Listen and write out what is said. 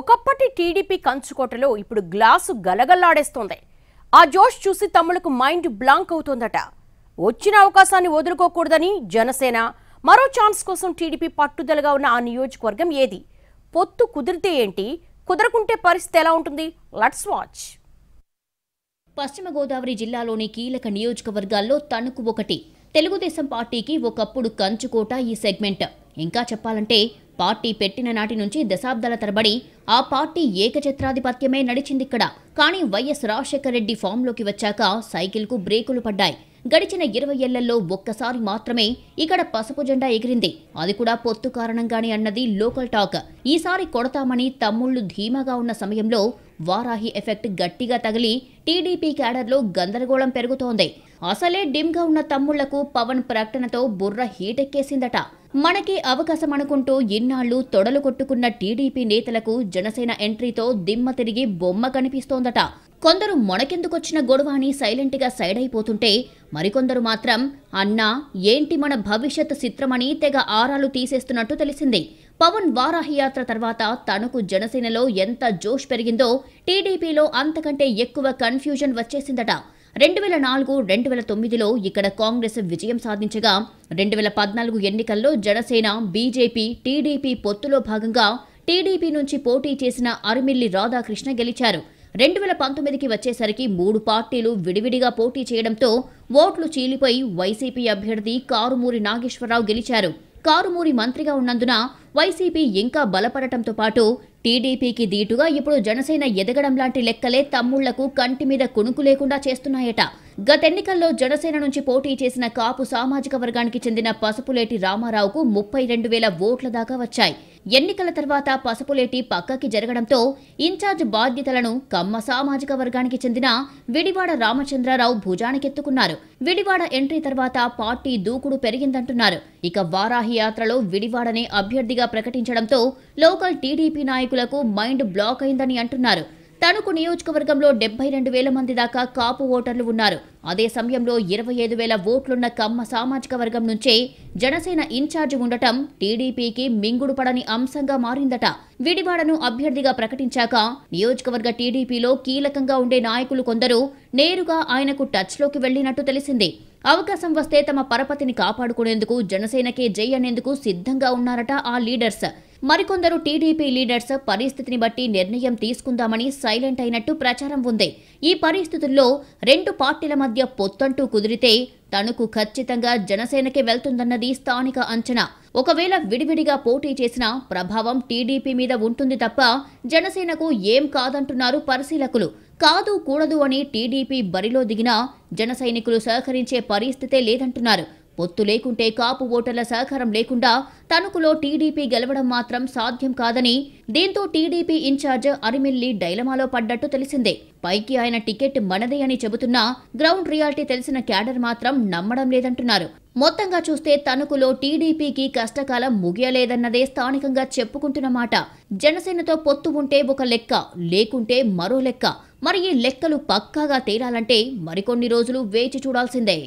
ఒకప్పటి టీడీపీ కంచుకోటలో ఇప్పుడు గ్లాసు గలగల్లాడేస్తోంది ఆ జోష్ చూసి తమ్ముళ్లకు మైండ్ బ్లాంక్ అవుతోందట వచ్చిన అవకాశాన్ని వదులుకోకూడదని జనసేన మరో ఛాన్స్ కోసం టీడీపీ పట్టుదలగా ఉన్న ఆ నియోజకవర్గం ఏది పొత్తు కుదిరితే ఏంటి కుదరకుంటే పరిస్థితి ఎలా ఉంటుంది లట్స్ వాచ్ పశ్చిమ గోదావరి జిల్లాలోని కీలక నియోజకవర్గాల్లో తణుకు ఒకటి తెలుగుదేశం పార్టీకి ఒకప్పుడు కంచుకోట ఈ సెగ్మెంట్ ఇంకా చెప్పాలంటే పార్టీ పెట్టిన నాటి నుంచి దశాబ్దాల తరబడి ఆ పార్టీ ఏకఛత్రాధిపత్యమే ఇక్కడ కానీ వైఎస్ రాజశేఖర రెడ్డి ఫామ్లోకి వచ్చాక సైకిల్కు బ్రేకులు పడ్డాయి గడిచిన ఇరవై ఏళ్లలో ఒక్కసారి మాత్రమే ఇక్కడ పసుపు జెండా ఎగిరింది అది కూడా పొత్తు కారణంగానే అన్నది లోకల్ టాక్ ఈసారి కొడతామని తమ్ముళ్లు ధీమాగా ఉన్న సమయంలో వారాహి ఎఫెక్ట్ గట్టిగా తగిలి టీడీపీ క్యాడర్లో గందరగోళం పెరుగుతోంది అసలే డిమ్గా ఉన్న తమ్ముళ్లకు పవన్ ప్రకటనతో బుర్ర హీటెక్కేసిందట మనకి అవకాశం అనుకుంటూ ఇన్నాళ్లు తొడలు కొట్టుకున్న టీడీపీ నేతలకు జనసేన ఎంట్రీతో దిమ్మ తిరిగి బొమ్మ కనిపిస్తోందట కొందరు మనకెందుకొచ్చిన గొడవ అని సైలెంట్గా సైడ్ అయిపోతుంటే మరికొందరు మాత్రం అన్నా ఏంటి మన భవిష్యత్ చిత్రమని తెగ ఆరాలు తీసేస్తున్నట్టు తెలిసింది పవన్ వారాహి యాత్ర తర్వాత తనకు జనసేనలో ఎంత జోష్ పెరిగిందో టీడీపీలో అంతకంటే ఎక్కువ కన్ఫ్యూజన్ వచ్చేసిందట రెండు వేల నాలుగు రెండు వేల తొమ్మిదిలో ఇక్కడ కాంగ్రెస్ విజయం సాధించగా రెండు వేల పద్నాలుగు ఎన్నికల్లో జనసేన బీజేపీ టీడీపీ పొత్తులో భాగంగా టీడీపీ నుంచి పోటీ చేసిన అరిమిల్లి రాధాకృష్ణ గెలిచారు రెండు వేల పంతొమ్మిదికి వచ్చేసరికి మూడు పార్టీలు విడివిడిగా పోటీ చేయడంతో ఓట్లు చీలిపోయి వైసీపీ అభ్యర్థి కారుమూరి నాగేశ్వరరావు గెలిచారు కారుమూరి మంత్రిగా ఉన్నందున వైసీపీ ఇంకా బలపడటంతో పాటు టీడీపీకి దీటుగా ఇప్పుడు జనసేన ఎదగడం లాంటి లెక్కలే తమ్ముళ్లకు కంటి మీద కొనుకు లేకుండా చేస్తున్నాయట గతెన్నికల్లో జనసేన నుంచి పోటీ చేసిన కాపు సామాజిక వర్గానికి చెందిన పసుపులేటి రామారావుకు ముప్పై రెండు వేల ఓట్ల దాకా వచ్చాయి ఎన్నికల తర్వాత పసుపులేటి పక్కకి జరగడంతో ఇన్ఛార్జ్ బాధ్యతలను కమ్మ సామాజిక వర్గానికి చెందిన విడివాడ రామచంద్రరావు భుజానికెత్తుకున్నారు విడివాడ ఎంట్రీ తర్వాత పార్టీ దూకుడు పెరిగిందంటున్నారు ఇక వారాహి యాత్రలో విడివాడనే అభ్యర్థిగా ప్రకటించడంతో లోకల్ టీడీపీ నాయకులకు మైండ్ బ్లాక్ అయిందని అంటున్నారు తణుకు నియోజకవర్గంలో డెబ్బై రెండు వేల మంది దాకా కాపు ఓటర్లు ఉన్నారు అదే సమయంలో ఇరవై ఐదు వేల ఓట్లున్న కమ్మ సామాజిక వర్గం నుంచే జనసేన ఇన్ఛార్జి ఉండటం టీడీపీకి మింగుడు పడని అంశంగా మారిందట విడివాడను అభ్యర్థిగా ప్రకటించాక నియోజకవర్గ టీడీపీలో కీలకంగా ఉండే నాయకులు కొందరు నేరుగా ఆయనకు టచ్లోకి వెళ్లినట్టు తెలిసింది అవకాశం వస్తే తమ పరపతిని కాపాడుకునేందుకు జనసేనకే జై అనేందుకు సిద్ధంగా ఉన్నారట ఆ లీడర్స్ మరికొందరు టీడీపీ లీడర్స్ పరిస్థితిని బట్టి నిర్ణయం తీసుకుందామని సైలెంట్ అయినట్టు ప్రచారం ఉంది ఈ పరిస్థితుల్లో రెండు పార్టీల మధ్య పొత్తంటూ కుదిరితే తణుకు ఖచ్చితంగా జనసేనకే వెళ్తుందన్నది స్థానిక అంచనా ఒకవేళ విడివిడిగా పోటీ చేసిన ప్రభావం టీడీపీ మీద ఉంటుంది తప్ప జనసేనకు ఏం కాదంటున్నారు పరిశీలకులు కాదు కూడదు అని టీడీపీ బరిలో దిగినా జన సహకరించే పరిస్థితే లేదంటున్నారు పొత్తు లేకుంటే కాపు ఓటర్ల సహకారం లేకుండా తణుకులో టీడీపీ గెలవడం మాత్రం సాధ్యం కాదని దీంతో టీడీపీ ఇన్ఛార్జ్ అరిమిల్లి డైలమాలో పడ్డట్టు తెలిసిందే పైకి ఆయన టికెట్ మనదే అని చెబుతున్నా గ్రౌండ్ రియాలిటీ తెలిసిన క్యాడర్ మాత్రం నమ్మడం లేదంటున్నారు మొత్తంగా చూస్తే తణుకులో టీడీపీకి కష్టకాలం ముగియలేదన్నదే స్థానికంగా చెప్పుకుంటున్నమాట జనసేనతో పొత్తు ఉంటే ఒక లెక్క లేకుంటే మరో లెక్క మరి ఈ లెక్కలు పక్కాగా తేలాలంటే మరికొన్ని రోజులు వేచి చూడాల్సిందే